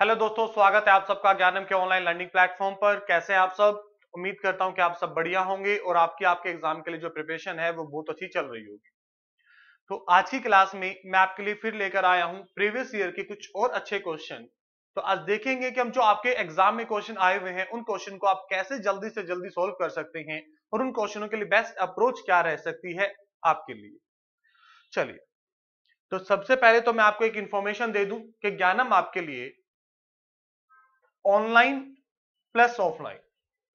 hello दोस्तों स्वागत है आप सबका ज्ञानम के ऑनलाइन लर्निंग प्लेटफॉर्म पर कैसे हैं आप सब उम्मीद करता हूं कि आप सब बढ़िया होंगे और आपकी आपके एग्जाम के लिए जो प्रिपरेशन है वो बहुत अच्छी चल रही होगी तो आज की क्लास में मैं आपके लिए फिर लेकर आया हूं प्रीवियस ईयर के कुछ और अच्छे क्वेश्चन तो आज देखेंगे कि हम जो आपके एग्जाम में क्वेश्चन आए हुए हैं उन क्वेश्चन को आप कैसे जल्दी से जल्दी सोल्व कर सकते हैं और उन क्वेश्चनों के लिए बेस्ट अप्रोच क्या रह सकती है आपके लिए चलिए तो सबसे पहले तो मैं आपको एक इंफॉर्मेशन दे दूं कि ज्ञानम आपके लिए ऑनलाइन प्लस ऑफलाइन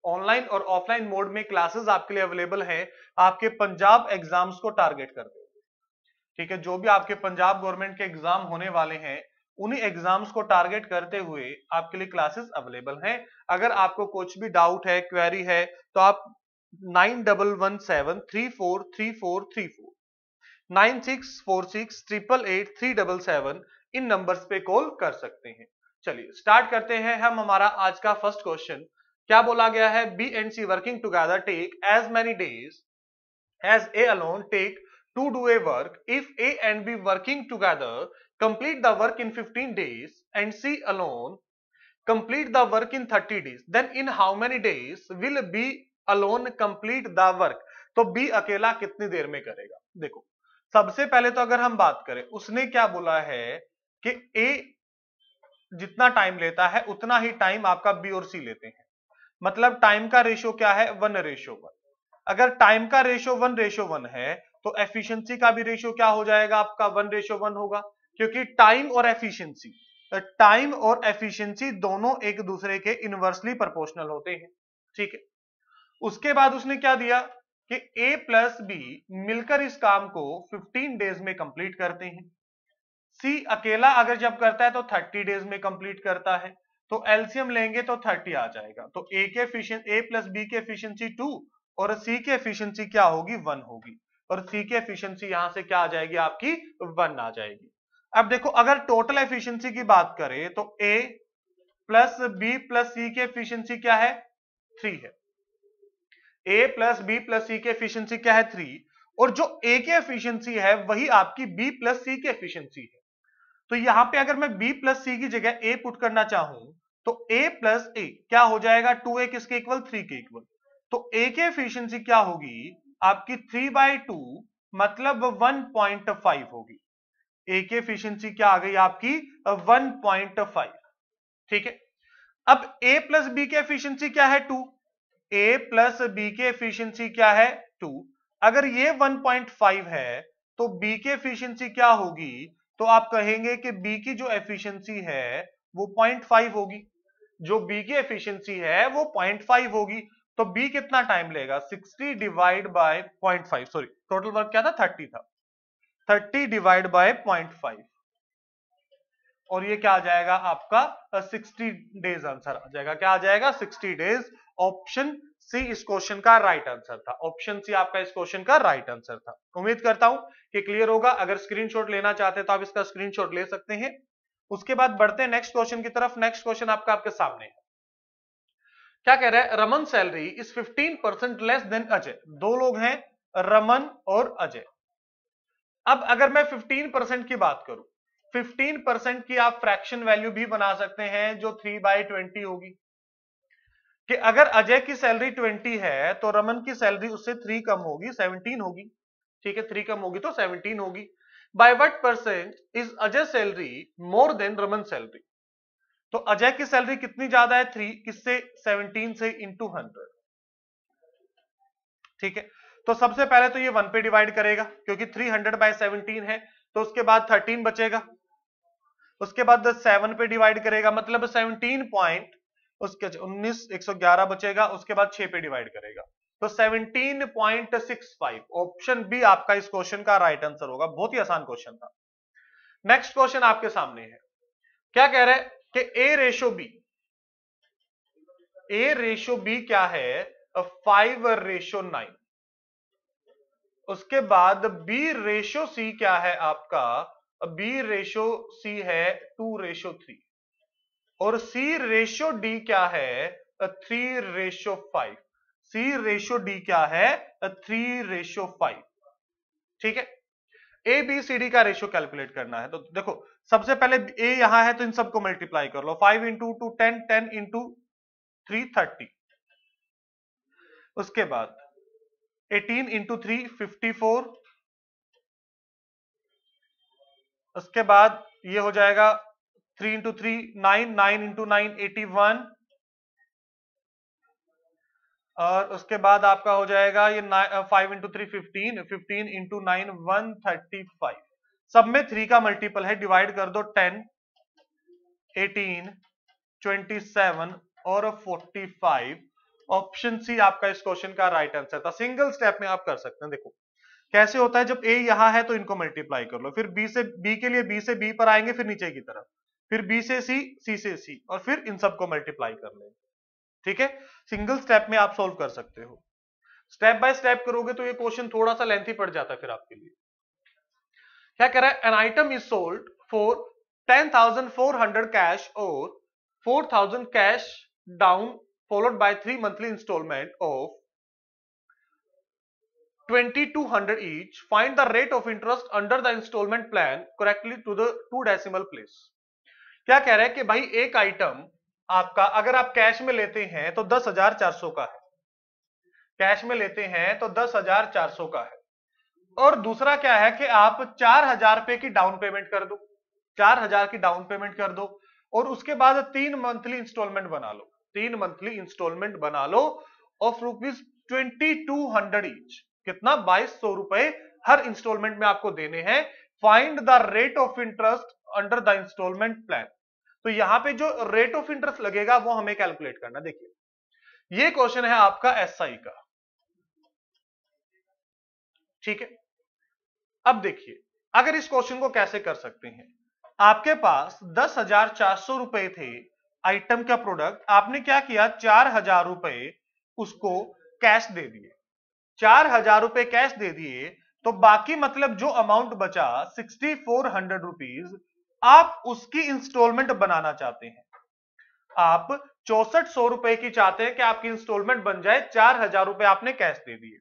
ऑनलाइन और ऑफलाइन मोड में क्लासेस आपके लिए अवेलेबल है आपके पंजाब एग्जाम्स को टारगेट करते हुए ठीक है जो भी आपके पंजाब गवर्नमेंट के एग्जाम होने वाले हैं उन्हीं एग्जाम्स को टारगेट करते हुए आपके लिए क्लासेस अवेलेबल हैं अगर आपको कुछ भी डाउट है क्वेरी है तो आप nine double one seven three four three four three four nine six four six triple eight three double seven इन नंबर्स पे कॉल कर सकते हैं चलिए स्टार्ट करते हैं हम हमारा आज का फर्स्ट क्वेश्चन क्या बोला गया है B and C working together take as many days as A alone take to do a work if A and B working together complete the work in 15 days and C alone complete the work in 30 days then in how many days will B alone complete the work तो B अकेला कितनी देर में करेगा देखो सबसे पहले तो अगर हम बात करें उसने क्या बोला है कि ए जितना टाइम लेता है उतना ही टाइम आपका बी और सी लेते हैं मतलब टाइम का रेशो क्या है वन रेशो वन अगर टाइम का रेशो वन रेशो वन है तो एफिशिएंसी का भी रेशो क्या हो जाएगा आपका वन रेशो वन होगा क्योंकि टाइम और एफिशिएंसी टाइम तो और एफिशिएंसी दोनों एक दूसरे के इनवर्सली प्रोपोर्शनल होते हैं ठीक है उसके बाद उसने क्या दिया कि ए प्लस बी मिलकर इस काम को फिफ्टीन डेज में कंप्लीट करते हैं सी अकेला अगर जब करता है तो 30 डेज में कंप्लीट करता है तो एलसीएम लेंगे तो 30 आ जाएगा तो ए के एफिशिएंसी ए प्लस बी के एफिशियंसी टू और सी की एफिशियंसी क्या होगी वन होगी और सी की एफिशियंसी यहां से क्या आ जाएगी आपकी वन आ जाएगी अब देखो अगर टोटल एफिशियंसी की बात करें तो A plus B plus C की एफिशियंसी क्या है थ्री है A plus B plus C के एफिशियंसी क्या है थ्री और जो ए की एफिशियंसी है वही आपकी बी प्लस सी की एफिशियंसी है तो यहां पे अगर मैं बी प्लस सी की जगह ए पुट करना चाहूं तो ए प्लस ए क्या हो जाएगा टू ए किसके इक्वल थ्री के इक्वल तो ए के एफिशिएंसी क्या होगी आपकी थ्री बाय टू मतलब वन पॉइंट फाइव होगी ए के एफिशिएंसी क्या आ गई आपकी वन पॉइंट फाइव ठीक है अब ए प्लस बी के एफिशिएंसी क्या है टू ए प्लस बी के एफिशिएंसी क्या है टू अगर ये फाइव है तो बी के एफिशिएंसी क्या होगी तो आप कहेंगे कि बी की जो एफिशिएंसी है वो 0.5 होगी जो बी की एफिशिएंसी है वो 0.5 होगी तो बी कितना टाइम लेगा 60 divide by 0.5 sorry total work क्या था 30 था 30 डिवाइड बाय 0.5 और ये क्या आ जाएगा आपका 60 डेज आंसर आ जाएगा क्या आ जाएगा 60 डेज ऑप्शन सी इस क्वेश्चन का राइट right आंसर था ऑप्शन सी आपका इस क्वेश्चन का राइट right आंसर था उम्मीद करता हूं कि क्लियर होगा अगर स्क्रीनशॉट लेना चाहते हैं तो आप इसका स्क्रीनशॉट ले सकते हैं उसके बाद बढ़ते हैं नेक्स्ट क्वेश्चन की तरफ नेक्स्ट क्वेश्चन आपका आपके सामने है क्या कह रहे हैं Raman salary is 15 percent less than Ajay दो लोग हैं रमन और अजय अब अगर मैं 15 परसेंट की बात करूं 15 परसेंट की आप फ्रैक्शन वैल्यू भी बना सकते हैं जो 3 बाई ट्वेंटी होगी कि अगर अजय की सैलरी ट्वेंटी है तो रमन की सैलरी उससे थ्री कम होगी सेवनटीन होगी ठीक है थ्री कम होगी तो सेवनटीन होगी by what percent is Ajay salary more than Raman salary तो अजय की सैलरी कितनी ज्यादा है थ्री किससे सेवनटीन से इंटू हंड्रेड ठीक है तो सबसे पहले तो ये वन पे डिवाइड करेगा क्योंकि थ्री हंड्रेड बाय सेवनटीन है तो उसके बाद थर्टीन बचेगा उसके बाद सेवन पे डिवाइड करेगा मतलब सेवनटीन पॉइंट उसके उन्नीस एक सौ ग्यारह बचेगा उसके बाद छह पे डिवाइड करेगा तो 17.65 ऑप्शन बी आपका इस क्वेश्चन का राइट आंसर होगा बहुत ही आसान क्वेश्चन था नेक्स्ट क्वेश्चन आपके सामने है क्या कह रहे हैं कि A ratio B A ratio B क्या है फाइव रेशो नाइन उसके बाद बी रेशो सी क्या है आपका बी रेशो सी है टू रेशो थ्री और सी रेशियो डी क्या है three ratio five C ratio D क्या है थ्री रेशियो फाइव ठीक है ए बी सी डी का रेशियो कैलकुलेट करना है तो देखो सबसे पहले ए यहां है तो इन सबको मल्टीप्लाई कर लो five into two ten ten into three thirty उसके बाद eighteen into three fifty four उसके बाद ये हो जाएगा three into three nine nine into nine eighty one और उसके बाद आपका हो जाएगा ये five into three fifteen fifteen into nine one thirty five सब में थ्री का मल्टीपल है डिवाइड कर दो टेन एटीन ट्वेंटी सेवन और फोर्टी फाइव ऑप्शन सी आपका इस क्वेश्चन का राइट आंसर था सिंगल स्टेप में आप कर सकते हैं देखो कैसे होता है जब ए यहां है तो इनको मल्टीप्लाई कर लो फिर बी से बी के लिए बी से बी पर आएंगे फिर नीचे की तरफ फिर बी से सी सी से सी और फिर इन सबको मल्टीप्लाई कर लेंगे ठीक है सिंगल स्टेप में आप सोल्व कर सकते हो स्टेप बाय स्टेप करोगे तो ये क्वेश्चन थोड़ा सा लेंथी पड़ जाता है फिर आपके लिए क्या कह रहा है an item is sold for ten thousand four hundred cash और four thousand cash down followed by three monthly instalment of twenty two hundred each find the rate of interest under the instalment plan correctly to the two decimal place क्या कह रहे हैं कि भाई एक item आपका अगर आप कैश में लेते हैं तो दस हजार चार सौ का है कैश में लेते हैं तो दस हजार चार सौ का है और दूसरा क्या है कि आप चार हजार रुपए की डाउन पेमेंट कर दो चार हजार की डाउन पेमेंट कर दो और उसके बाद तीन मंथली इंस्टॉलमेंट बना लो तीन मंथली इंस्टॉलमेंट बना लो of rupees twenty two hundred each कितना बाईस सौ रुपए हर इंस्टॉलमेंट में आपको देने हैं find the rate of interest under the instalment plan तो यहां पे जो रेट ऑफ इंटरेस्ट लगेगा वो हमें कैलकुलेट करना देखिए ये क्वेश्चन है आपका एसआई SI का ठीक है अब देखिए अगर इस क्वेश्चन को कैसे कर सकते हैं आपके पास दस हजार चार सौ रुपए थे आइटम का प्रोडक्ट आपने क्या किया चार हजार रुपए उसको कैश दे दिए चार हजार रुपए कैश दे दिए तो बाकी मतलब जो अमाउंट बचा सिक्सटी फोर हंड्रेड रुपीज आप उसकी इंस्टॉलमेंट बनाना चाहते हैं आप चौसठ सौ रुपए की चाहते हैं कि आपकी इंस्टॉलमेंट बन जाए चार हजार रुपए आपने कैश दे दिए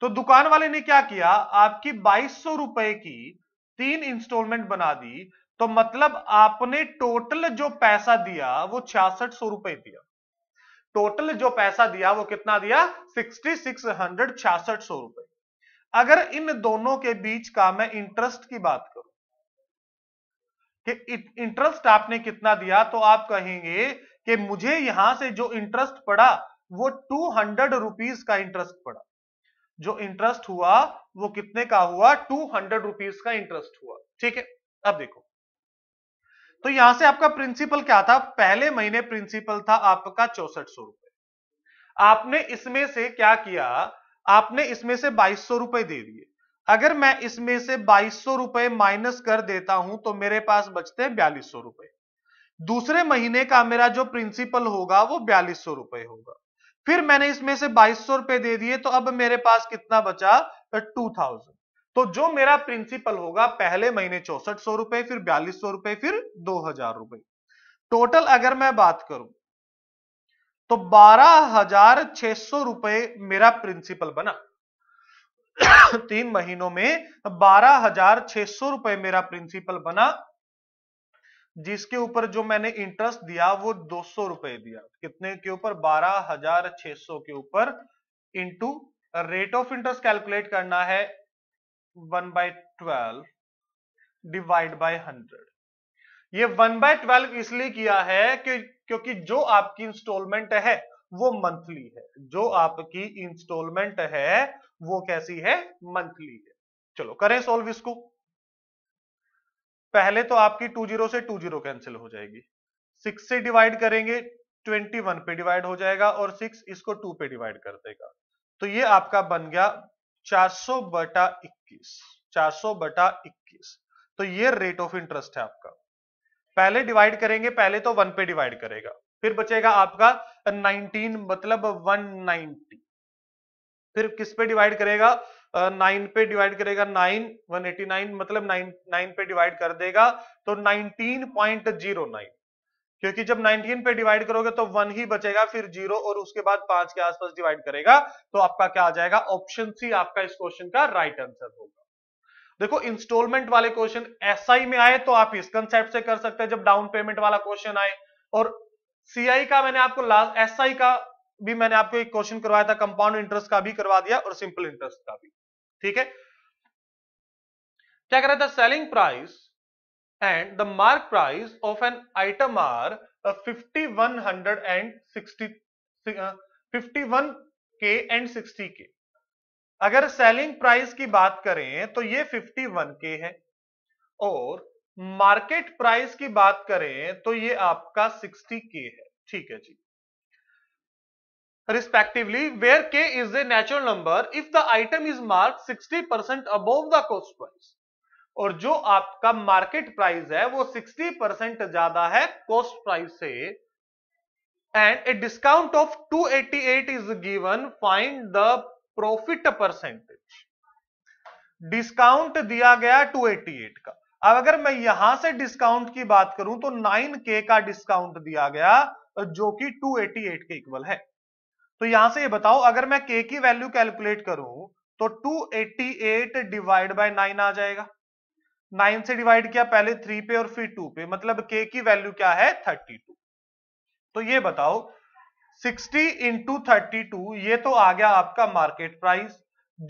तो दुकान वाले ने क्या किया आपकी बाईस सौ रुपए की तीन इंस्टॉलमेंट बना दी तो मतलब आपने टोटल जो पैसा दिया वो छियासठ सौ रुपए दिया टोटल जो पैसा दिया वो कितना दिया सिक्सटी सिक्स हंड्रेड छियासठ सौ रुपए अगर इन दोनों के बीच का मैं इंटरेस्ट की बात करूं कि इंटरेस्ट आपने कितना दिया तो आप कहेंगे कि मुझे यहां से जो इंटरेस्ट पड़ा वो टू हंड्रेड रुपीज का इंटरेस्ट पड़ा जो इंटरेस्ट हुआ वो कितने का हुआ टू हंड्रेड रुपीज का इंटरेस्ट हुआ ठीक है अब देखो तो यहां से आपका प्रिंसिपल क्या था पहले महीने प्रिंसिपल था आपका चौसठ सौ रुपए आपने इसमें से क्या किया आपने इसमें से बाईस सौ रुपए दे दिए अगर मैं इसमें से बाईस रुपए माइनस कर देता हूं तो मेरे पास बचते हैं बयालीस रुपए दूसरे महीने का मेरा जो प्रिंसिपल होगा वो बयालीस रुपए होगा फिर मैंने इसमें से बाईस रुपए दे दिए तो अब मेरे पास कितना बचा टू थाउजेंड तो जो मेरा प्रिंसिपल होगा पहले महीने चौसठ सौ रुपए फिर बयालीस सौ रुपए फिर दो हजार रुपए टोटल अगर मैं बात करूं तो बारह हजार छह सौ रुपए मेरा प्रिंसिपल बना तीन महीनों में बारह हजार छह सौ रुपए मेरा प्रिंसिपल बना जिसके ऊपर जो मैंने इंटरेस्ट दिया वो दो सौ रुपए दिया कितने के ऊपर बारह हजार छह सौ के ऊपर into rate of interest calculate करना है one by twelve divide by hundred ये वन बाय ट्वेल्व इसलिए किया है कि क्योंकि जो आपकी इंस्टॉलमेंट है वो मंथली है जो आपकी इंस्टॉलमेंट है वो कैसी है मंथली है चलो करें सॉल्व इसको पहले तो आपकी टू जीरो से टू जीरो कैंसिल हो जाएगी सिक्स से डिवाइड करेंगे ट्वेंटी वन पे डिवाइड हो जाएगा और सिक्स इसको टू पे डिवाइड कर देगा तो ये आपका बन गया चार सौ बटा इक्कीस चार सौ बटा इक्कीस तो ये रेट ऑफ इंटरेस्ट है आपका पहले डिवाइड करेंगे पहले तो वन पे डिवाइड करेगा फिर बचेगा आपका नाइनटीन मतलब वन नाइनटी फिर किस पे डिवाइड करेगा नाइन uh, पे डिवाइड करेगा नाइन वन एटी नाइन मतलब नाइन नाइन पे डिवाइड कर देगा तो नाइनटीन पॉइंट जीरो नाइन क्योंकि जब नाइनटीन पे डिवाइड करोगे तो वन ही बचेगा फिर जीरो और उसके बाद पांच के आसपास डिवाइड करेगा तो आपका क्या आ जाएगा ऑप्शन सी आपका इस क्वेश्चन का राइट आंसर होगा देखो इंस्टॉलमेंट वाले क्वेश्चन एसआई में आए तो आप इस कंसेप्ट से कर सकते हैं जब डाउन पेमेंट वाला क्वेश्चन आए और सीआई का मैंने आपको लास्ट एसआई का भी मैंने आपको एक क्वेश्चन करवाया था कंपाउंड इंटरेस्ट का भी करवा दिया और सिंपल इंटरेस्ट का भी ठीक है क्या कह रहा था selling price and the mark price of an item are fifty one hundred and sixty fifty one K and sixty K अगर सेलिंग प्राइस की बात करें तो ये फिफ्टी वन के है और मार्केट प्राइस की बात करें तो ये आपका सिक्सटी के है ठीक है जी respectively where k is a natural number if the item is marked 60% above the cost price और जो आपका मार्केट प्राइस है वो 60% ज्यादा है कॉस्ट प्राइस से and a discount of 288 is given find the profit percentage discount दिया गया 288 का अब अगर मैं यहां से डिस्काउंट की बात करूं तो 9k का डिस्काउंट दिया गया जो कि 288 के इक्वल है तो यहां से ये बताओ अगर मैं के की वैल्यू कैलकुलेट करूं तो 288 डिवाइड बाय 9 आ जाएगा 9 से डिवाइड किया पहले 3 पे और फिर 2 पे मतलब के की वैल्यू क्या है 32 तो ये बताओ 60 इंटू थर्टी ये तो आ गया आपका मार्केट प्राइस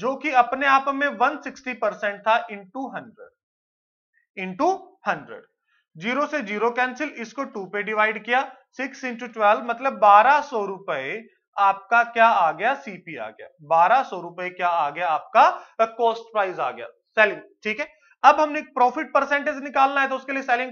जो कि अपने आप में 160 परसेंट था into hundred into hundred zero से जीरो कैंसिल इसको टू पे डिवाइड किया सिक्स इंटू ट्वेल्व मतलब बारह सौ रुपए आपका क्या आ गया सीपी आ गया बारह सौ रुपए क्या आ गया आपका कॉस्ट प्राइस आ गया सेलिंग ठीक है अब हमने प्रॉफिट परसेंटेज निकालना है तो उसके लिए सेलिंग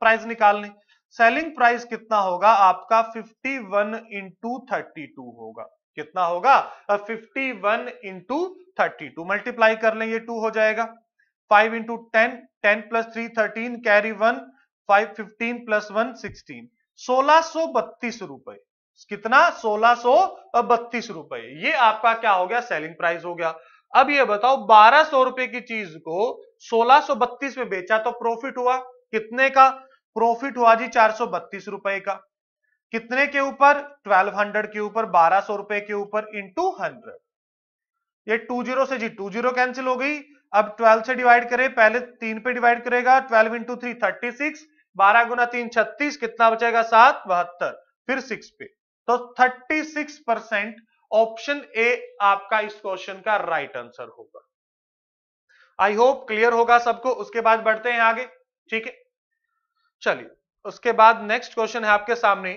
प्राइस निकालने सेलिंग प्राइस कितना होगा आपका 51 वन इंटू थर्टी होगा कितना होगा 51 वन इंटू थर्टी मल्टीप्लाई कर लेंगे टू हो जाएगा 5 into ten ten plus three thirteen carry one five fifteen plus one sixteen सोलह सो बत्तीस रुपए कितना सोलह सो बत्तीस रुपए ये आपका क्या हो गया सेलिंग प्राइस हो गया अब ये बताओ बारह सौ रुपए की चीज को सोलह सो बत्तीस में बेचा तो प्रॉफिट हुआ कितने का प्रॉफिट हुआ जी चार सौ बत्तीस रुपए का कितने के ऊपर ट्वेल्व हंड्रेड के ऊपर बारह सौ रुपए के ऊपर इंटू हंड्रेड ये टू जीरो से जी टू जीरो कैंसिल हो गई अब ट्वेल्व से डिवाइड करें पहले तीन पे डिवाइड करेगा twelve into three thirty six बारह गुना तीन छत्तीस कितना बचेगा सात बहत्तर फिर सिक्स पे तो 36 परसेंट ऑप्शन ए आपका इस क्वेश्चन का राइट आंसर होगा आई होप क्लियर होगा सबको उसके बाद बढ़ते हैं आगे ठीक है चलिए उसके बाद नेक्स्ट क्वेश्चन है आपके सामने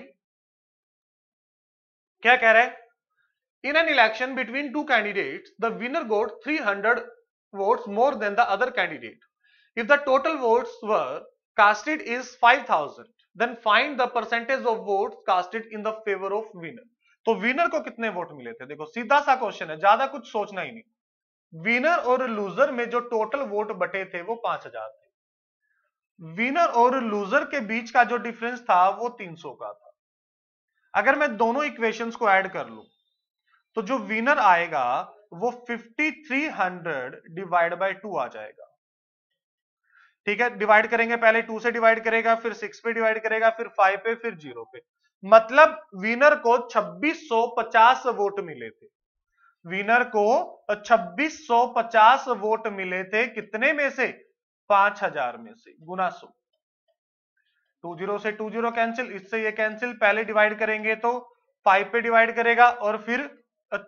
क्या कह रहे हैं in an election between two candidate the winner got 300 more than the other candidate if the total vote were casted is five 5000 then find the percentage of vote casted in the favour of winner तो winner को कितने vote मिले थे देखो सीधा सा question है ज्यादा कुछ सोचना ही नहीं विनर और लूजर में जो टोटल वोट बटे थे वो पांच हजार थे विनर और लूजर के बीच का जो डिफरेंस था वो तीन सौ का था अगर मैं दोनों इक्वेशंस को ऐड कर लू तो जो विनर आएगा वो fifty three hundred divide by two आ जाएगा ठीक है डिवाइड करेंगे पहले टू से डिवाइड करेगा फिर सिक्स पे डिवाइड करेगा फिर फाइव पे फिर जीरो पे मतलब विनर को 2650 वोट मिले थे विनर को 2650 वोट मिले थे कितने में से 5000 में से गुना सो टू जीरो से टू जीरो कैंसिल इससे ये कैंसिल पहले डिवाइड करेंगे तो फाइव पे डिवाइड करेगा और फिर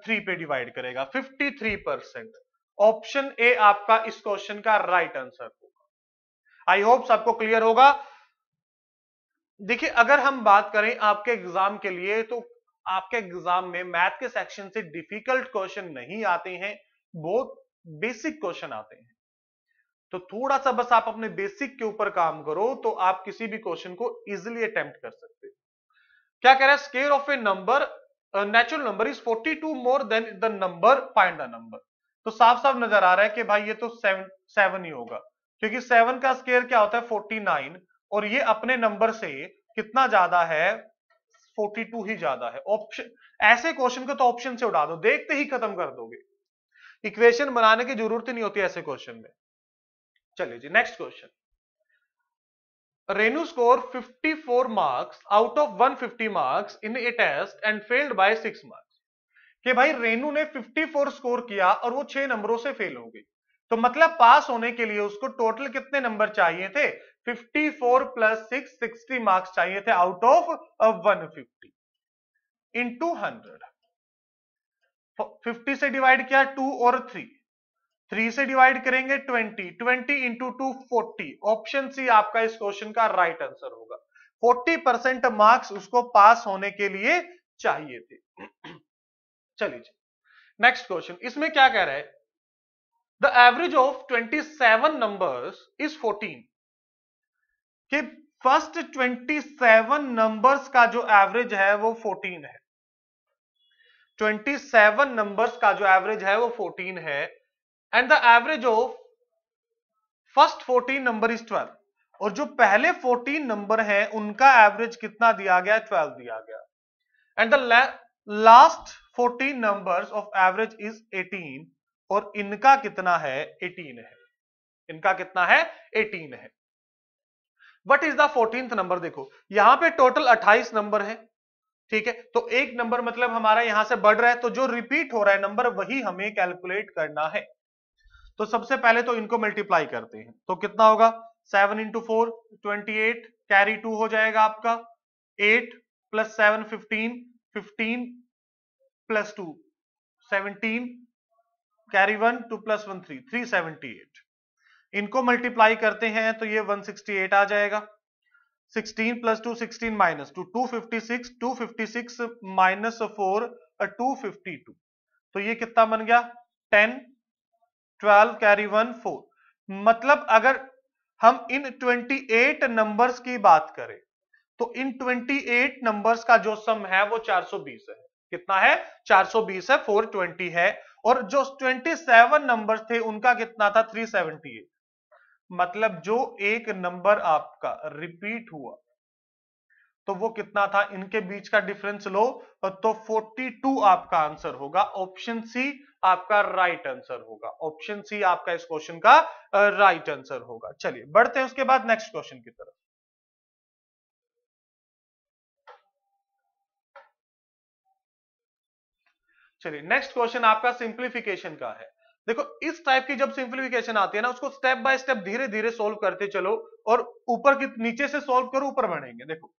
थ्री पे डिवाइड करेगा 53 परसेंट ऑप्शन ए आपका इस क्वेश्चन का राइट आंसर आई होप सबको क्लियर होगा देखिए अगर हम बात करें आपके एग्जाम के लिए तो आपके एग्जाम में मैथ के सेक्शन से डिफिकल्ट क्वेश्चन नहीं आते हैं बहुत बेसिक क्वेश्चन आते हैं तो थोड़ा सा बस आप अपने बेसिक के ऊपर काम करो तो आप किसी भी क्वेश्चन को इजिली अटेम्प्ट कर सकते हो क्या कह रहा है square of a number natural number is 42 more than the number find the number तो साफ साफ नजर आ रहा है कि भाई ये तो सेवन सेवन ही होगा क्योंकि सेवन का स्केयर क्या होता है फोर्टी नाइन और ये अपने नंबर से कितना ज्यादा है फोर्टी टू ही ज्यादा है ऑप्शन ऐसे क्वेश्चन को तो ऑप्शन से उड़ा दो देखते ही खत्म कर दोगे इक्वेशन बनाने की जरूरत ही नहीं होती ऐसे क्वेश्चन में चलिए जी next question Renu score 54 marks out of 150 marks in a test and failed by 6 marks कि भाई रेनू ने 54 स्कोर किया और वो 6 नंबरों से फेल हो गई तो मतलब पास होने के लिए उसको टोटल कितने नंबर चाहिए थे 54 प्लस सिक्स सिक्सटी मार्क्स चाहिए थे आउट ऑफ 150 इन टू से डिवाइड किया टू और थ्री थ्री से डिवाइड करेंगे 20 20 into two forty option C आपका इस क्वेश्चन का राइट आंसर होगा 40 परसेंट मार्क्स उसको पास होने के लिए चाहिए थे चलिए नेक्स्ट क्वेश्चन इसमें क्या कह रहा है average of twenty 27 number is fourteen कि फर्स्ट 27 नंबर का जो एवरेज है वो 14 है 27 नंबर का जो एवरेज है वो 14 है and the average of first 14 number is 12 और जो पहले 14 नंबर है उनका एवरेज कितना दिया गया 12 दिया गया and the last 14 numbers of average is 18 और इनका कितना है 18 है इनका कितना है 18 है what is the fourteenth number देखो यहां पे टोटल 28 नंबर है ठीक है तो एक नंबर मतलब हमारा यहां से बढ़ रहा है तो जो रिपीट हो रहा है नंबर वही हमें कैलकुलेट करना है तो सबसे पहले तो इनको मल्टीप्लाई करते हैं तो कितना होगा seven into four twenty eight carry two हो जाएगा आपका eight plus seven fifteen fifteen plus two seventeen carry one two plus one three three seventy eight इनको मल्टीप्लाई करते हैं तो ये वन सिक्सटी एट आ जाएगा sixteen plus two sixteen minus two two fifty six two fifty six minus four two fifty two तो ये कितना बन गया ten twelve carry one four मतलब अगर हम इन 28 नंबर्स की बात करें तो इन 28 नंबर्स का जो सम है वो 420 है कितना है 420 है 420 है और जो 27 नंबर थे उनका कितना था 378 मतलब जो एक नंबर आपका रिपीट हुआ तो वो कितना था इनके बीच का डिफरेंस लो तो 42 आपका आंसर होगा ऑप्शन सी आपका राइट आंसर होगा ऑप्शन सी आपका इस क्वेश्चन का राइट आंसर होगा चलिए बढ़ते हैं उसके बाद नेक्स्ट क्वेश्चन की तरफ चलिए नेक्स्ट क्वेश्चन आपका सिंप्लीफिकेशन का है देखो इस टाइप की जब सिंप्लीफिकेशन आती है ना उसको स्टेप बाय स्टेप धीरे धीरे सोल्व करते चलो और ऊपर की नीचे से सोल्व करो ऊपर बढ़ेंगे देखो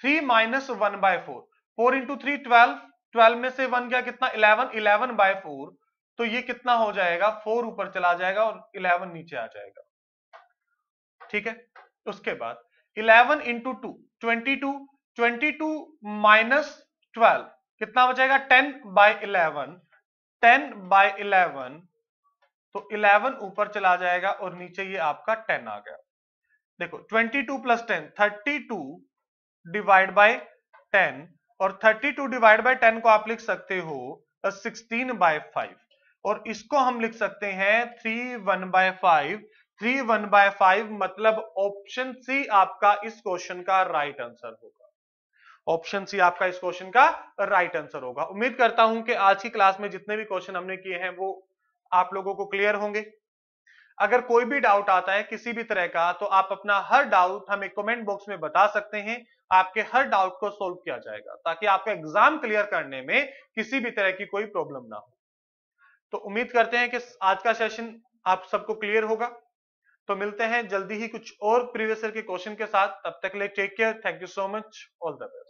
three minus one by four four into three twelve twelve में से वन क्या कितना इलेवन इलेवन बाय फोर तो ये कितना हो जाएगा फोर ऊपर चला जाएगा और इलेवन नीचे आ जाएगा ठीक है उसके बाद eleven into two twenty two twenty two minus twelve कितना बचेगा ten by eleven ten by eleven तो इलेवन ऊपर चला जाएगा और नीचे ये आपका टेन आ गया देखो twenty two plus ten thirty two divide by ten और thirty two divide by ten को आप लिख सकते हो सिक्सटीन बाय फाइव और इसको हम लिख सकते हैं three one by five three one by five मतलब ऑप्शन सी आपका इस क्वेश्चन का राइट आंसर होगा ऑप्शन सी आपका इस क्वेश्चन का राइट आंसर होगा उम्मीद करता हूं कि आज की क्लास में जितने भी क्वेश्चन हमने किए हैं वो आप लोगों को क्लियर होंगे अगर कोई भी डाउट आता है किसी भी तरह का तो आप अपना हर डाउट हमें कमेंट बॉक्स में बता सकते हैं आपके हर डाउट को सोल्व किया जाएगा ताकि आपका एग्जाम क्लियर करने में किसी भी तरह की कोई प्रॉब्लम ना हो तो उम्मीद करते हैं कि आज का सेशन आप सबको क्लियर होगा तो मिलते हैं जल्दी ही कुछ और प्रीवियसर के क्वेश्चन के साथ तब तक ले take care thank you so much all the best